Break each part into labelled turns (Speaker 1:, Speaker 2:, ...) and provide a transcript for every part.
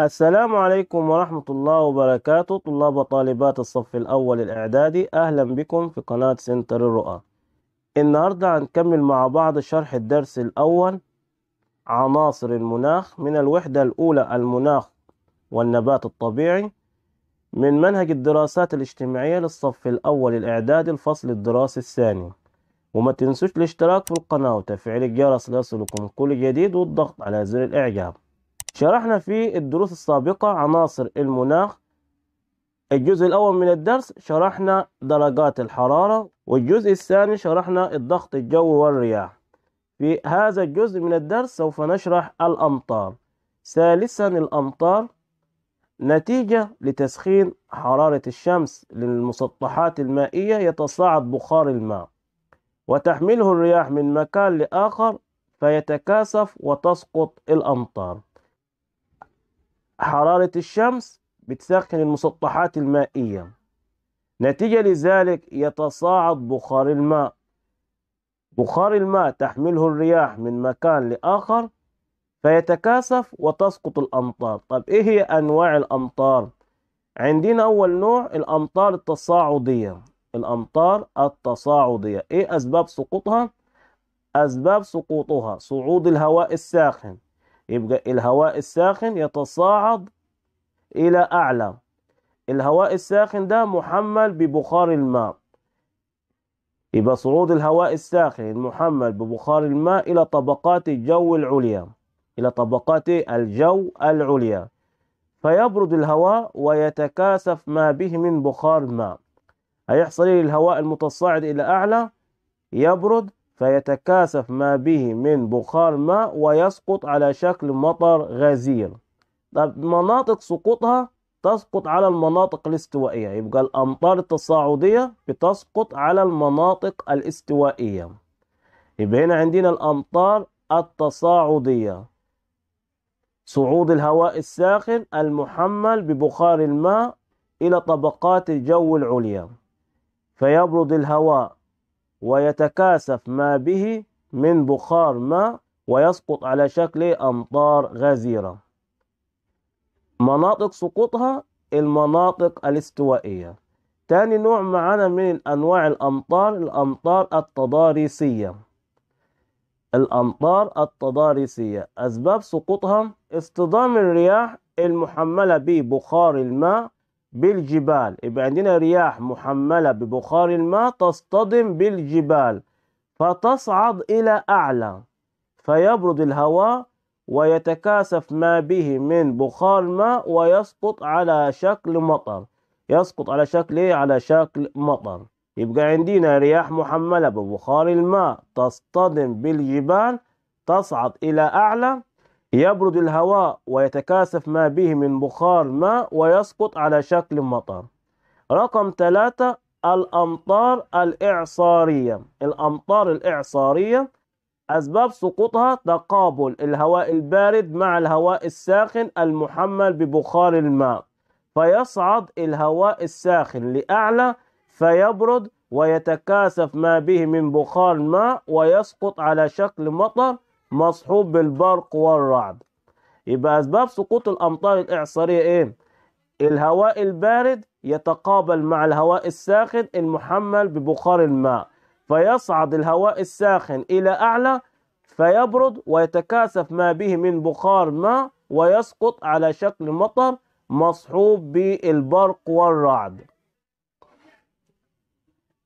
Speaker 1: السلام عليكم ورحمة الله وبركاته طلاب وطالبات الصف الأول الإعدادي أهلا بكم في قناة سنتر الرؤى النهاردة هنكمل مع بعض شرح الدرس الأول عناصر المناخ من الوحدة الأولى المناخ والنبات الطبيعي من منهج الدراسات الاجتماعية للصف الأول الإعدادي الفصل الدراسي الثاني وما تنسوش الاشتراك في القناة وتفعيل الجرس ليصلكم كل جديد والضغط على زر الإعجاب شرحنا في الدروس السابقة عناصر المناخ الجزء الأول من الدرس شرحنا درجات الحرارة والجزء الثاني شرحنا الضغط الجوي والرياح في هذا الجزء من الدرس سوف نشرح الأمطار ثالثا الأمطار نتيجة لتسخين حرارة الشمس للمسطحات المائية يتصاعد بخار الماء وتحمله الرياح من مكان لآخر فيتكاثف وتسقط الأمطار حرارة الشمس بتسخن المسطحات المائية نتيجة لذلك يتصاعد بخار الماء بخار الماء تحمله الرياح من مكان لآخر فيتكاثف وتسقط الأمطار طب إيه هي أنواع الأمطار؟ عندنا أول نوع الأمطار التصاعدية الأمطار التصاعدية إيه أسباب سقوطها؟ أسباب سقوطها صعود الهواء الساخن يبقى الهواء الساخن يتصاعد إلى أعلى الهواء الساخن ده محمل ببخار الماء يبقى صعود الهواء الساخن المحمل ببخار الماء إلى طبقات الجو العليا إلى طبقات الجو العليا فيبرد الهواء ويتكاثف ما به من بخار ماء هيحصل الهواء المتصاعد إلى أعلى يبرد فيتكاثف ما به من بخار ماء ويسقط على شكل مطر غزير طب مناطق سقوطها تسقط على المناطق الاستوائية يبقى الأمطار التصاعدية بتسقط على المناطق الاستوائية يبقى هنا عندنا الأمطار التصاعدية صعود الهواء الساخن المحمل ببخار الماء إلى طبقات الجو العليا فيبرد الهواء ويتكاثف ما به من بخار ماء ويسقط على شكل أمطار غزيرة مناطق سقوطها المناطق الاستوائية تاني نوع معانا من أنواع الأمطار الأمطار التضاريسية الأمطار التضاريسية أسباب سقوطها اصطدام الرياح المحملة ببخار الماء بالجبال يبقى عندنا رياح محملة ببخار الماء تصطدم بالجبال فتصعد إلى أعلى فيبرد الهواء ويتكاثف ما به من بخار ماء ويسقط على شكل مطر يسقط على شكل ايه على شكل مطر يبقى عندنا رياح محملة ببخار الماء تصطدم بالجبال تصعد إلى أعلى يبرد الهواء ويتكاثف ما به من بخار ماء ويسقط على شكل مطر رقم ثلاثة الأمطار الإعصارية الأمطار الإعصارية أسباب سقوطها تقابل الهواء البارد مع الهواء الساخن المحمل ببخار الماء فيصعد الهواء الساخن لأعلى فيبرد ويتكاثف ما به من بخار ماء ويسقط على شكل مطر مصحوب بالبرق والرعد يبقى أسباب سقوط الأمطار الإعصارية إيه؟ الهواء البارد يتقابل مع الهواء الساخن المحمل ببخار الماء فيصعد الهواء الساخن إلى أعلى فيبرد ويتكاثف ما به من بخار ماء ويسقط على شكل مطر مصحوب بالبرق والرعد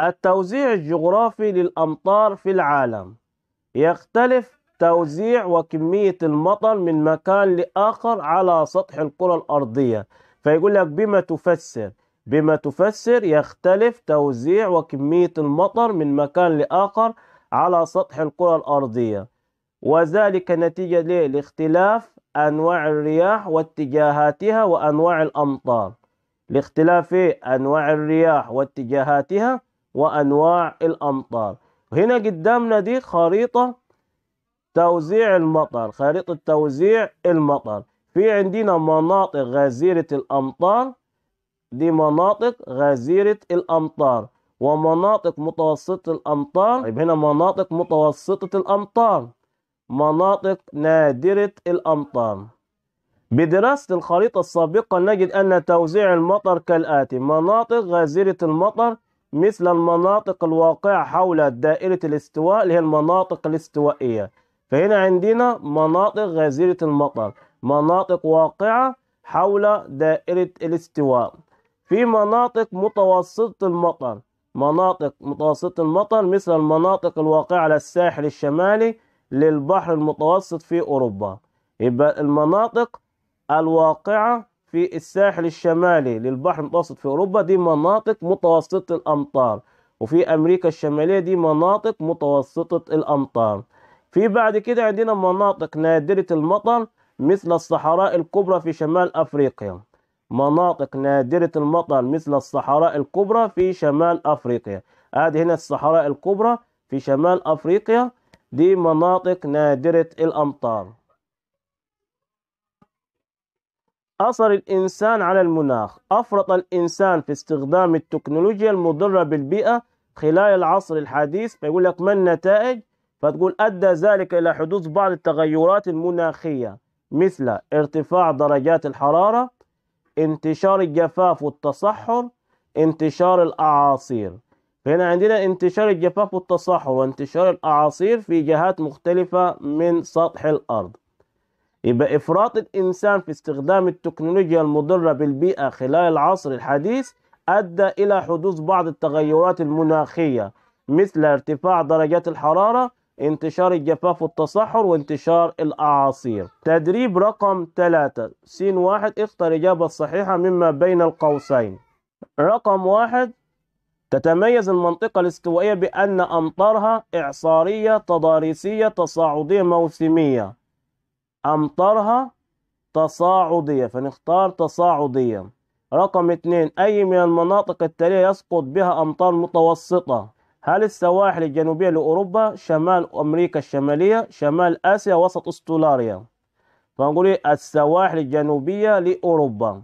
Speaker 1: التوزيع الجغرافي للأمطار في العالم يختلف توزيع وكمية المطر من مكان لآخر على سطح الكرة الأرضية فيقول لك بما تفسر بما تفسر يختلف توزيع وكمية المطر من مكان لآخر على سطح الكرة الأرضية وذلك نتيجة لاختلاف أنواع الرياح واتجاهاتها وأنواع الأمطار لاختلاف إيه؟ أنواع الرياح واتجاهاتها وأنواع الأمطار هنا قدامنا دي خريطة توزيع المطر خريطة توزيع المطر في عندنا مناطق غزيرة الأمطار دي مناطق غزيرة الأمطار ومناطق متوسطة الأمطار طيب هنا مناطق متوسطة الأمطار مناطق نادرة الأمطار بدراسة الخريطة السابقة نجد أن توزيع المطر كالآتي مناطق غزيرة المطر مثل المناطق الواقعة حول دائرة الاستواء اللي هي المناطق الاستوائية فهنا عندنا مناطق غزيرة المطر مناطق واقعة حول دائرة الاستواء في مناطق متوسطة المطر مناطق متوسطة المطر مثل المناطق الواقعة على الساحل الشمالي للبحر المتوسط في أوروبا يبقى المناطق الواقعة في الساحل الشمالي للبحر المتوسط في أوروبا دي مناطق متوسطة الأمطار وفي أمريكا الشمالية دي مناطق متوسطة الأمطار في بعد كده عندنا مناطق نادرة المطر مثل الصحراء الكبرى في شمال أفريقيا مناطق نادرة المطر مثل الصحراء الكبرى في شمال أفريقيا هذه هنا الصحراء الكبرى في شمال أفريقيا دي مناطق نادرة الأمطار أثر الإنسان على المناخ أفرط الإنسان في استخدام التكنولوجيا المضرة بالبيئة خلال العصر الحديث فيقول لك ما النتائج فتقول أدى ذلك إلى حدوث بعض التغيرات المناخية مثل ارتفاع درجات الحرارة انتشار الجفاف والتصحر انتشار الأعاصير فهنا عندنا انتشار الجفاف والتصحر وانتشار الأعاصير في جهات مختلفة من سطح الأرض يبقى إفراط الإنسان في استخدام التكنولوجيا المضرة بالبيئة خلال العصر الحديث أدى إلى حدوث بعض التغيرات المناخية مثل ارتفاع درجات الحرارة انتشار الجفاف والتصحر وانتشار الأعاصير تدريب رقم 3 س واحد اختر الإجابة الصحيحة مما بين القوسين رقم واحد تتميز المنطقة الاستوائية بأن أمطارها إعصارية تضاريسية تصاعدية موسمية أمطارها تصاعدية فنختار تصاعدية رقم اثنين أي من المناطق التالية يسقط بها أمطار متوسطة هل السواحل الجنوبية لأوروبا شمال أمريكا الشمالية شمال آسيا وسط أستراليا فنقول السواحل الجنوبية لأوروبا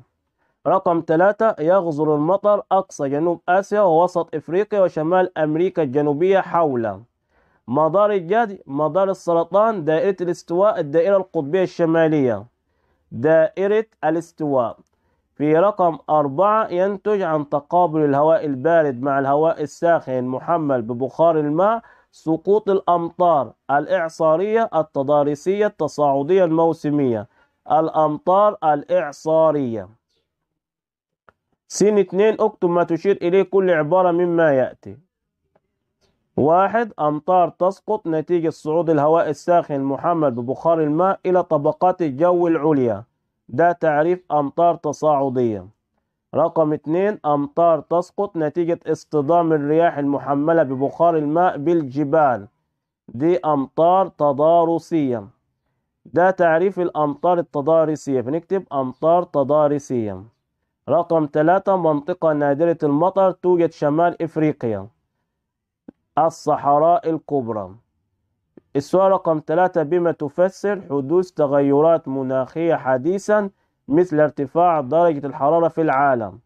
Speaker 1: رقم ثلاثة يغزر المطر أقصى جنوب آسيا ووسط إفريقيا وشمال أمريكا الجنوبية حول مدار الجد مدار السرطان دائرة الاستواء الدائرة القطبية الشمالية دائرة الاستواء في رقم أربعة ينتج عن تقابل الهواء البارد مع الهواء الساخن محمل ببخار الماء سقوط الأمطار الإعصارية التضاريسية التصاعدية الموسمية الأمطار الإعصارية سين اتنين اكتب ما تشير إليه كل عبارة مما يأتي واحد أمطار تسقط نتيجة صعود الهواء الساخن المحمل ببخار الماء إلى طبقات الجو العليا ده تعريف أمطار تصاعدية رقم اتنين أمطار تسقط نتيجة اصطدام الرياح المحملة ببخار الماء بالجبال دي أمطار تضارسية ده تعريف الأمطار التضارسية بنكتب أمطار تضارسية رقم ثلاثة منطقة نادرة المطر توجد شمال إفريقيا الصحراء الكبرى السؤال رقم ثلاثة بما تفسر حدوث تغيرات مناخية حديثا مثل ارتفاع درجة الحرارة في العالم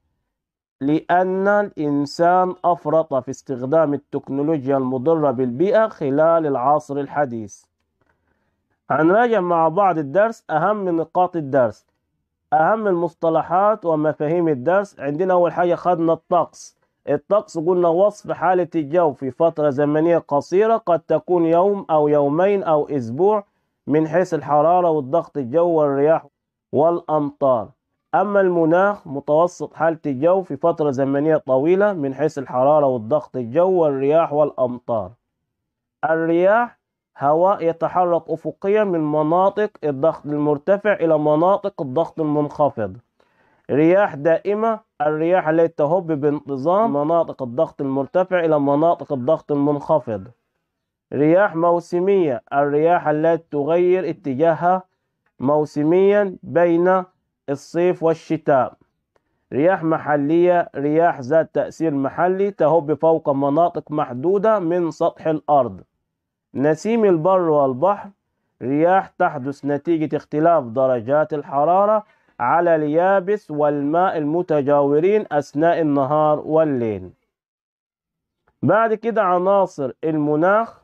Speaker 1: لأن الإنسان أفرط في استخدام التكنولوجيا المضرة بالبيئة خلال العصر الحديث هنراجع مع بعض الدرس أهم نقاط الدرس أهم المصطلحات ومفاهيم الدرس عندنا أول حاجة خدنا الطقس الطقس قلنا وصف حالة الجو في فترة زمنية قصيرة قد تكون يوم أو يومين أو أسبوع من حيث الحرارة والضغط الجو والرياح والأمطار أما المناخ متوسط حالة الجو في فترة زمنية طويلة من حيث الحرارة والضغط الجو والرياح والأمطار الرياح هواء يتحرك أفقيا من مناطق الضغط المرتفع إلى مناطق الضغط المنخفض رياح دائمة الرياح التي تهب بانتظام مناطق الضغط المرتفع إلى مناطق الضغط المنخفض رياح موسمية الرياح التي تغير اتجاهها موسميا بين الصيف والشتاء رياح محلية رياح ذات تأثير محلي تهب فوق مناطق محدودة من سطح الأرض نسيم البر والبحر رياح تحدث نتيجة اختلاف درجات الحرارة على اليابس والماء المتجاورين أثناء النهار والليل بعد كده عناصر المناخ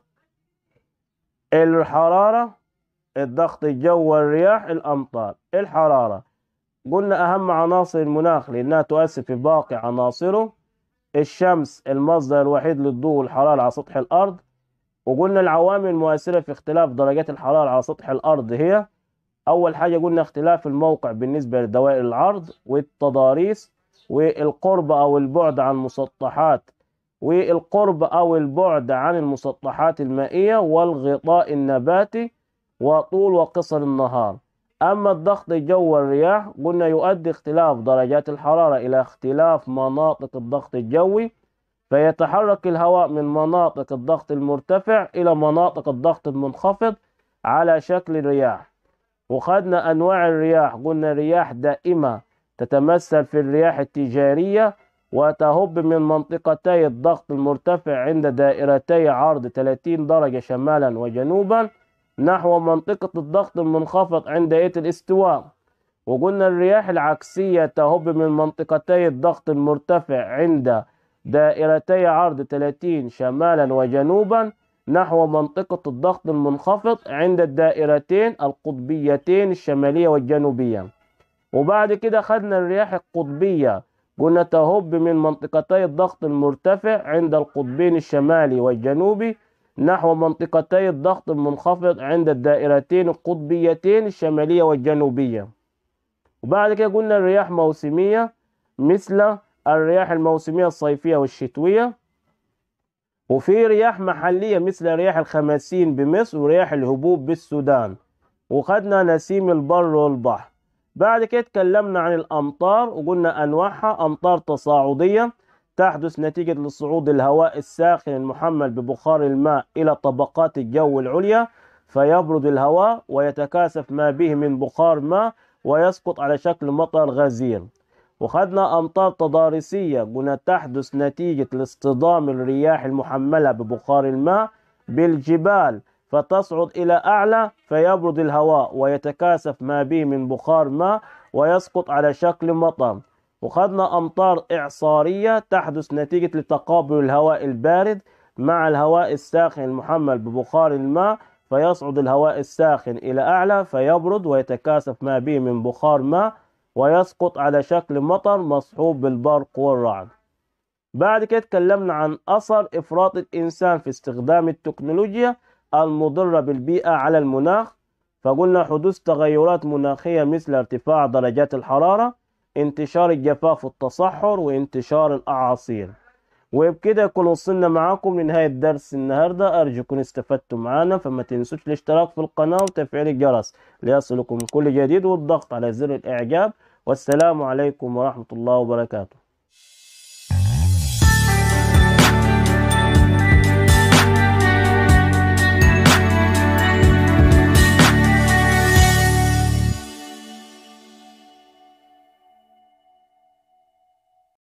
Speaker 1: الحرارة الضغط الجو والرياح الأمطار الحرارة قلنا أهم عناصر المناخ لأنها تؤثر في باقي عناصره الشمس المصدر الوحيد للضوء والحرارة على سطح الأرض وقلنا العوامل المؤثرة في اختلاف درجات الحرارة على سطح الأرض هي اول حاجه قلنا اختلاف الموقع بالنسبه لدوائر العرض والتضاريس والقرب او البعد عن مسطحات والقرب او البعد عن المسطحات المائيه والغطاء النباتي وطول وقصر النهار اما الضغط الجوي والرياح قلنا يؤدي اختلاف درجات الحراره الى اختلاف مناطق الضغط الجوي فيتحرك الهواء من مناطق الضغط المرتفع الى مناطق الضغط المنخفض على شكل رياح وخدنا أنواع الرياح قلنا رياح دائمة تتمثل في الرياح التجارية وتهب من منطقتي الضغط المرتفع عند دائرتي عرض 30 درجة شمالا وجنوبا نحو منطقة الضغط المنخفض عند إيت الاستواء وقلنا الرياح العكسية تهب من منطقتي الضغط المرتفع عند دائرتي عرض 30 شمالا وجنوبا نحو منطقة الضغط المنخفض عند الدائرتين القطبيتين الشمالية والجنوبية وبعد كده خدنا الرياح القطبية قلنا تهب من منطقتي الضغط المرتفع عند القطبين الشمالي والجنوبي نحو منطقتي الضغط المنخفض عند الدائرتين القطبيتين الشمالية والجنوبية وبعد كده قلنا الرياح موسمية مثل الرياح الموسمية الصيفية والشتوية وفي رياح محلية مثل رياح الخماسين بمصر ورياح الهبوب بالسودان وخدنا نسيم البر والبحر بعد كده اتكلمنا عن الأمطار وقلنا أنواعها أمطار تصاعدية تحدث نتيجة لصعود الهواء الساخن المحمل ببخار الماء إلى طبقات الجو العليا فيبرد الهواء ويتكاثف ما به من بخار ماء ويسقط على شكل مطر غزير وخدنا أمطار تضاريسية قلنا تحدث نتيجة لاصطدام الرياح المحملة ببخار الماء بالجبال فتصعد إلى أعلى فيبرد الهواء ويتكاثف ما به من بخار ماء ويسقط على شكل مطر وخدنا أمطار إعصارية تحدث نتيجة لتقابل الهواء البارد مع الهواء الساخن المحمل ببخار الماء فيصعد الهواء الساخن إلى أعلى فيبرد ويتكاثف ما به من بخار ماء ويسقط على شكل مطر مصحوب بالبرق والرعد بعد كده اتكلمنا عن أثر إفراط الإنسان في استخدام التكنولوجيا المضرة بالبيئة على المناخ فقلنا حدوث تغيرات مناخية مثل ارتفاع درجات الحرارة انتشار الجفاف والتصحر وانتشار الأعاصير وبكده يكون وصلنا معاكم لنهاية درس النهاردة أرجو يكون استفدتم معنا فما تنسوش الاشتراك في القناة وتفعيل الجرس ليصلكم كل جديد والضغط على زر الإعجاب والسلام عليكم ورحمة الله وبركاته